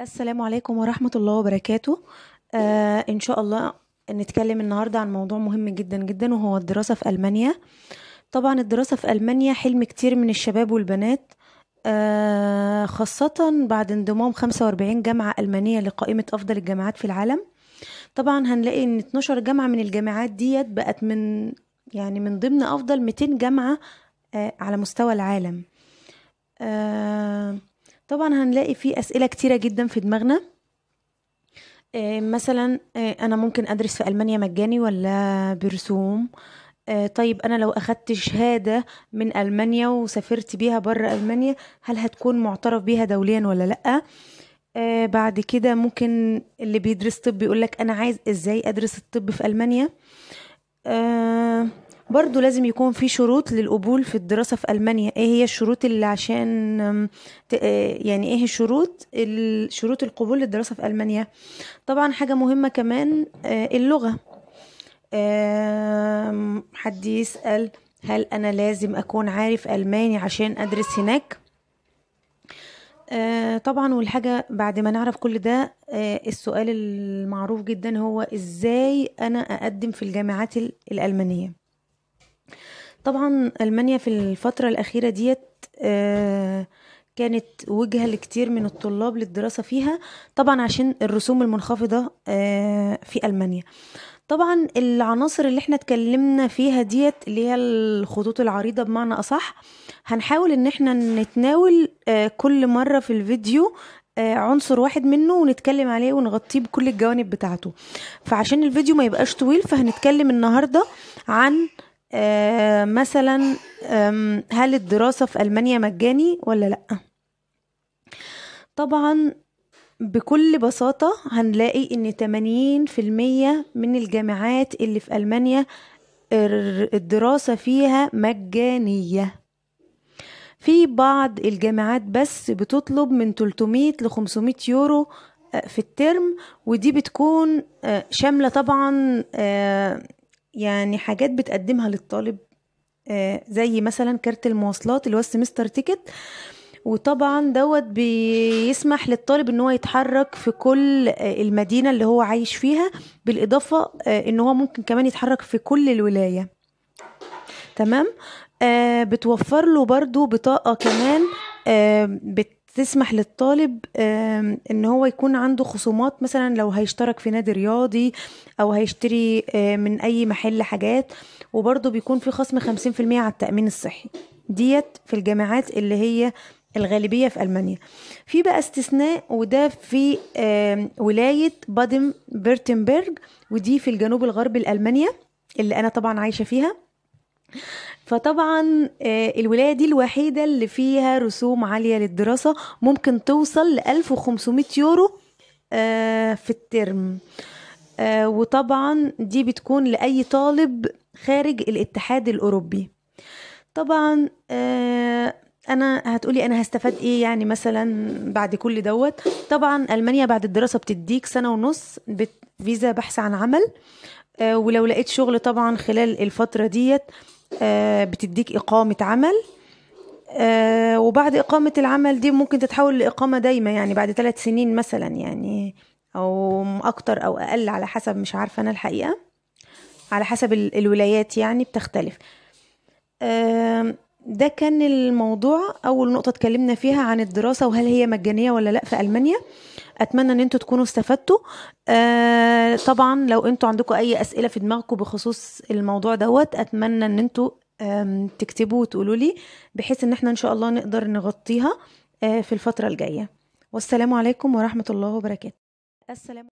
السلام عليكم ورحمة الله وبركاته آه إن شاء الله نتكلم النهاردة عن موضوع مهم جدا جدا وهو الدراسة في ألمانيا طبعا الدراسة في ألمانيا حلم كتير من الشباب والبنات آه خاصة بعد انضمام 45 جامعة ألمانية لقائمة أفضل الجامعات في العالم طبعا هنلاقي ان 12 جامعة من الجامعات ديت بقت من يعني من ضمن أفضل 200 جامعة آه على مستوى العالم آه طبعا هنلاقي في أسئلة كتيرة جدا في دماغنا آه، مثلا آه، أنا ممكن أدرس في ألمانيا مجاني ولا برسوم آه، طيب أنا لو أخدت شهادة من ألمانيا وسافرت بيها بره ألمانيا هل هتكون معترف بيها دوليا ولا لأ بعد كده ممكن اللي بيدرس طب يقولك أنا عايز إزاي أدرس الطب في ألمانيا برضو لازم يكون في شروط للقبول في الدراسة في ألمانيا ايه هي الشروط اللي عشان آه، يعني ايه الشروط شروط القبول للدراسة في ألمانيا طبعا حاجة مهمة كمان آه، اللغة حد يسأل هل أنا لازم أكون عارف ألماني عشان أدرس هناك؟ آه، طبعا والحاجة بعد ما نعرف كل ده السؤال المعروف جدا هو ازاي انا اقدم في الجامعات الالمانية طبعا المانيا في الفتره الاخيره ديت آه، كانت وجهة لكتير من الطلاب للدراسة فيها طبعا عشان الرسوم المنخفضة آه، في ألمانيا طبعا العناصر اللي احنا اتكلمنا فيها ديت اللي هي الخطوط العريضة بمعنى أصح هنحاول ان احنا نتناول آه، كل مرة في الفيديو عنصر واحد منه ونتكلم عليه ونغطيه بكل الجوانب بتاعته فعشان الفيديو ما يبقاش طويل فهنتكلم النهاردة عن آه، مثلا هل الدراسة في ألمانيا مجاني ولا لأ طبعا بكل بساطة هنلاقي ان تمانين في المية من الجامعات اللي في ألمانيا الدراسة فيها مجانية في بعض الجامعات بس بتطلب من 300 ل 500 يورو آه، في الترم ودي بتكون آه، شاملة طبعا يعني حاجات بتقدمها للطالب آه، زي مثلا كارت المواصلات اللي هو السمستر تيكت وطبعا دوت بيسمح للطالب ان هو يتحرك في كل آه، المدينه اللي هو عايش فيها بالاضافه آه، ان هو ممكن كمان يتحرك في كل الولايه تمام بتوفر له برضو بطاقه كمان بت تسمح للطالب ان هو يكون عنده خصومات مثلا لو هيشترك في نادي رياضي او هيشتري آه، من اي محل حاجات وبرضه بيكون في خصم 50% على التامين الصحي ديت في الجامعات اللي هي الغالبية في ألمانيا في بقى استثناء وده في ولاية بادم بيرتنبرج ودي في الجنوب الغربي لألمانيا اللي أنا طبعا عايشة فيها فطبعا آه، الولاية دي الوحيدة اللي فيها رسوم عالية للدراسة ممكن توصل ل 1500 يورو آه، في الترم آه، وطبعا دي بتكون لأي طالب خارج الاتحاد الأوروبي طبعا انا هتقولي انا هستفاد ايه يعني مثلا بعد كل دوت طبعا المانيا بعد الدراسه بتديك سنه ونص فيزا بحث عن عمل ولو لقيت شغل طبعا خلال الفتره ديت آه، بتديك اقامه عمل آه، وبعد اقامه العمل دي ممكن تتحول لاقامه دايمه يعني بعد ثلاث سنين مثلا يعني او اكتر او اقل على حسب مش عارفه انا الحقيقه على حسب الولايات يعني بتختلف ده كان الموضوع اول نقطه اتكلمنا فيها عن الدراسه وهل هي مجانيه ولا لا في المانيا اتمنى ان انتوا تكونوا استفدتوا آه طبعا لو انتوا عندكم اي اسئله في دماغكم بخصوص الموضوع دوت اتمنى ان انتوا تكتبوا وتقولوا لي بحيث ان احنا ان شاء الله نقدر نغطيها آه، في الفتره الجايه والسلام عليكم ورحمه الله وبركاته السلام